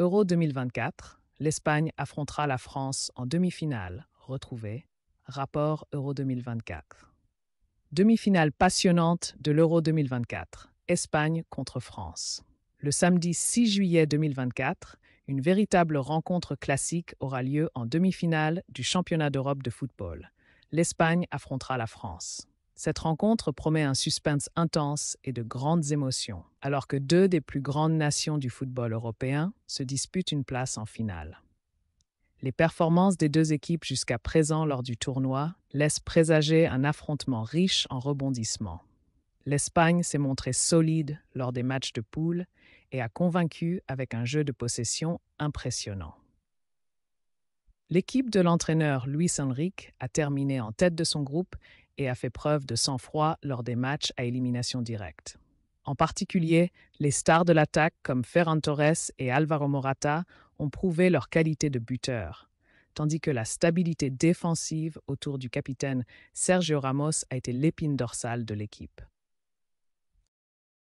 Euro 2024, l'Espagne affrontera la France en demi-finale. Retrouvez rapport Euro 2024. Demi-finale passionnante de l'Euro 2024, Espagne contre France. Le samedi 6 juillet 2024, une véritable rencontre classique aura lieu en demi-finale du championnat d'Europe de football. L'Espagne affrontera la France. Cette rencontre promet un suspense intense et de grandes émotions, alors que deux des plus grandes nations du football européen se disputent une place en finale. Les performances des deux équipes jusqu'à présent lors du tournoi laissent présager un affrontement riche en rebondissements. L'Espagne s'est montrée solide lors des matchs de poule et a convaincu avec un jeu de possession impressionnant. L'équipe de l'entraîneur Luis Enrique a terminé en tête de son groupe et a fait preuve de sang-froid lors des matchs à élimination directe. En mmh. particulier, les stars de l'attaque comme Ferran Torres et Alvaro Morata ont prouvé leur qualité de buteur, tandis que la stabilité défensive autour du capitaine Sergio Ramos a été l'épine dorsale de l'équipe.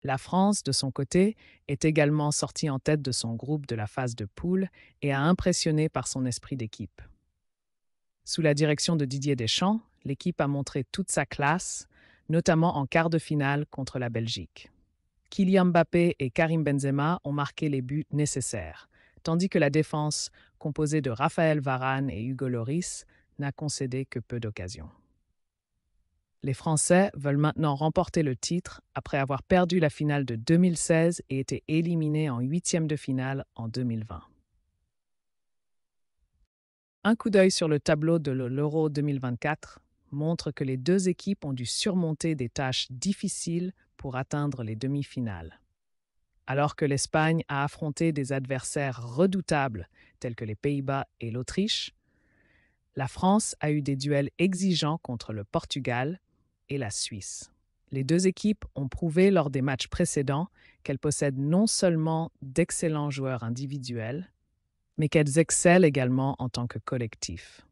La France, de son côté, est également sortie en tête de son groupe de la phase de poule et a impressionné par son esprit d'équipe. Sous la direction de Didier Deschamps, l'équipe a montré toute sa classe, notamment en quart de finale contre la Belgique. Kylian Mbappé et Karim Benzema ont marqué les buts nécessaires, tandis que la défense, composée de Raphaël Varane et Hugo Loris, n'a concédé que peu d'occasions. Les Français veulent maintenant remporter le titre après avoir perdu la finale de 2016 et été éliminés en huitième de finale en 2020. Un coup d'œil sur le tableau de l'Euro 2024 montre que les deux équipes ont dû surmonter des tâches difficiles pour atteindre les demi-finales. Alors que l'Espagne a affronté des adversaires redoutables tels que les Pays-Bas et l'Autriche, la France a eu des duels exigeants contre le Portugal et la Suisse. Les deux équipes ont prouvé lors des matchs précédents qu'elles possèdent non seulement d'excellents joueurs individuels, mais qu'elles excellent également en tant que collectif.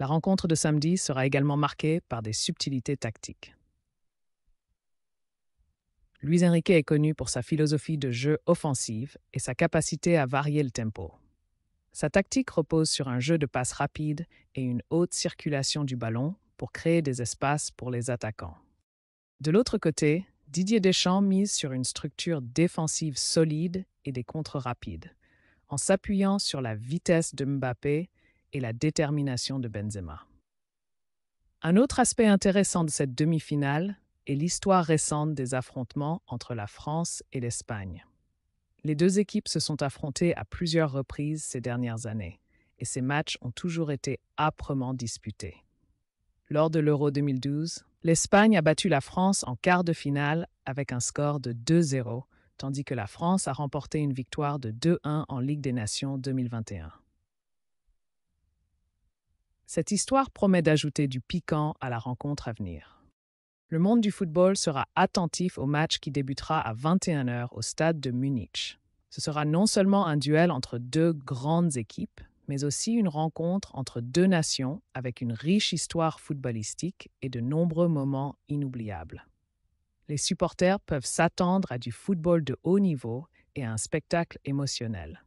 La rencontre de samedi sera également marquée par des subtilités tactiques. Luis Enrique est connu pour sa philosophie de jeu offensive et sa capacité à varier le tempo. Sa tactique repose sur un jeu de passes rapide et une haute circulation du ballon pour créer des espaces pour les attaquants. De l'autre côté, Didier Deschamps mise sur une structure défensive solide et des contres rapides, en s'appuyant sur la vitesse de Mbappé et la détermination de Benzema. Un autre aspect intéressant de cette demi-finale est l'histoire récente des affrontements entre la France et l'Espagne. Les deux équipes se sont affrontées à plusieurs reprises ces dernières années, et ces matchs ont toujours été âprement disputés. Lors de l'Euro 2012, l'Espagne a battu la France en quart de finale avec un score de 2-0, tandis que la France a remporté une victoire de 2-1 en Ligue des Nations 2021. Cette histoire promet d'ajouter du piquant à la rencontre à venir. Le monde du football sera attentif au match qui débutera à 21h au stade de Munich. Ce sera non seulement un duel entre deux grandes équipes, mais aussi une rencontre entre deux nations avec une riche histoire footballistique et de nombreux moments inoubliables. Les supporters peuvent s'attendre à du football de haut niveau et à un spectacle émotionnel.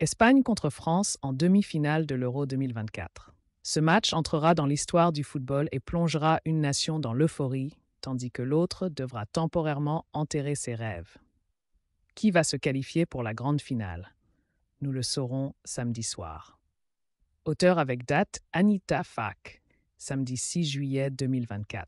Espagne contre France en demi-finale de l'Euro 2024. Ce match entrera dans l'histoire du football et plongera une nation dans l'euphorie, tandis que l'autre devra temporairement enterrer ses rêves. Qui va se qualifier pour la grande finale Nous le saurons samedi soir. Auteur avec date Anita Fak, samedi 6 juillet 2024.